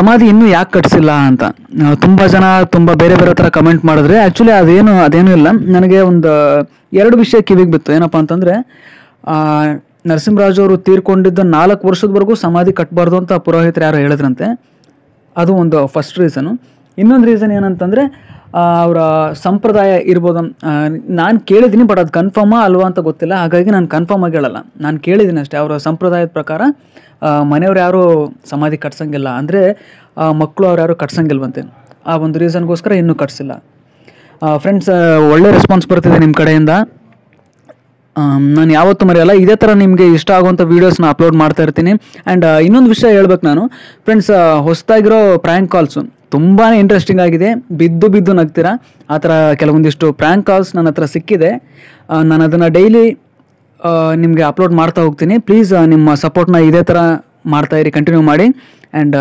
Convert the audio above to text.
ಸಮಾಧಿ ಇನ್ನೂ ಯಾಕೆ ಕಟ್ಸಿಲ್ಲ ಅಂತ ತುಂಬ ಜನ ತುಂಬ ಬೇರೆ ಬೇರೆ ಥರ ಕಮೆಂಟ್ ಮಾಡಿದ್ರೆ ಆ್ಯಕ್ಚುಲಿ ಅದೇನು ಅದೇನೂ ಇಲ್ಲ ನನಗೆ ಒಂದು ಎರಡು ವಿಷಯ ಕಿವಿಗೆ ಬಿತ್ತು ಏನಪ್ಪ ಅಂತಂದರೆ ನರಸಿಂಹರಾಜು ಅವರು ತೀರ್ಕೊಂಡಿದ್ದ ನಾಲ್ಕು ವರ್ಷದವರೆಗೂ ಸಮಾಧಿ ಕಟ್ಬಾರ್ದು ಅಂತ ಪುರೋಹಿತರು ಯಾರು ಹೇಳಿದ್ರಂತೆ ಅದು ಒಂದು ಫಸ್ಟ್ ರೀಸನು ಇನ್ನೊಂದು ರೀಸನ್ ಏನಂತಂದರೆ ಅವರ ಸಂಪ್ರದಾಯ ಇರ್ಬೋದು ನಾನು ಕೇಳಿದ್ದೀನಿ ಬಟ್ ಅದು ಕನ್ಫರ್ಮಾ ಅಲ್ವಾ ಅಂತ ಗೊತ್ತಿಲ್ಲ ಹಾಗಾಗಿ ನಾನು ಕನ್ಫರ್ಮ್ ಆಗಿ ಹೇಳಲ್ಲ ನಾನು ಕೇಳಿದ್ದೀನಿ ಅಷ್ಟೇ ಅವರ ಸಂಪ್ರದಾಯದ ಪ್ರಕಾರ ಮನೆಯವ್ರು ಯಾರೂ ಸಮಾಧಿ ಕಟ್ಸಂಗಿಲ್ಲ ಅಂದರೆ ಮಕ್ಕಳು ಅವ್ರು ಯಾರು ಕಟ್ಸಂಗಿಲ್ವಂತೆ ಆ ಒಂದು ರೀಸನ್ಗೋಸ್ಕರ ಇನ್ನೂ ಕಟ್ಸಿಲ್ಲ ಫ್ರೆಂಡ್ಸ್ ಒಳ್ಳೆ ರೆಸ್ಪಾನ್ಸ್ ಬರ್ತಿದೆ ನಿಮ್ಮ ಕಡೆಯಿಂದ ನಾನು ಯಾವತ್ತೂ ಮರೆಯಲ್ಲ ಇದೇ ಥರ ನಿಮಗೆ ಇಷ್ಟ ಆಗುವಂಥ ವೀಡಿಯೋಸ್ನ ಅಪ್ಲೋಡ್ ಮಾಡ್ತಾ ಇರ್ತೀನಿ ಆ್ಯಂಡ್ ಇನ್ನೊಂದು ವಿಷಯ ಹೇಳ್ಬೇಕು ನಾನು ಫ್ರೆಂಡ್ಸ್ ಹೊಸದಾಗಿರೋ ಪ್ರ್ಯಾಂಕ್ ಕಾಲ್ಸು ತುಂಬಾ ಇಂಟ್ರೆಸ್ಟಿಂಗ್ ಆಗಿದೆ ಬಿದ್ದು ಬಿದ್ದು ನಗ್ತೀರಾ ಆ ಥರ ಕೆಲವೊಂದಿಷ್ಟು ಪ್ರ್ಯಾಂಕ್ ಕಾಲ್ಸ್ ನನ್ನ ಹತ್ರ ಸಿಕ್ಕಿದೆ ನಾನು ಅದನ್ನು ಡೈಲಿ ನಿಮಗೆ ಅಪ್ಲೋಡ್ ಮಾಡ್ತಾ ಹೋಗ್ತೀನಿ ಪ್ಲೀಸ್ ನಿಮ್ಮ ಸಪೋರ್ಟ್ನ ಇದೇ ಥರ ಮಾಡ್ತಾಯಿರಿ ಕಂಟಿನ್ಯೂ ಮಾಡಿ ಆ್ಯಂಡ್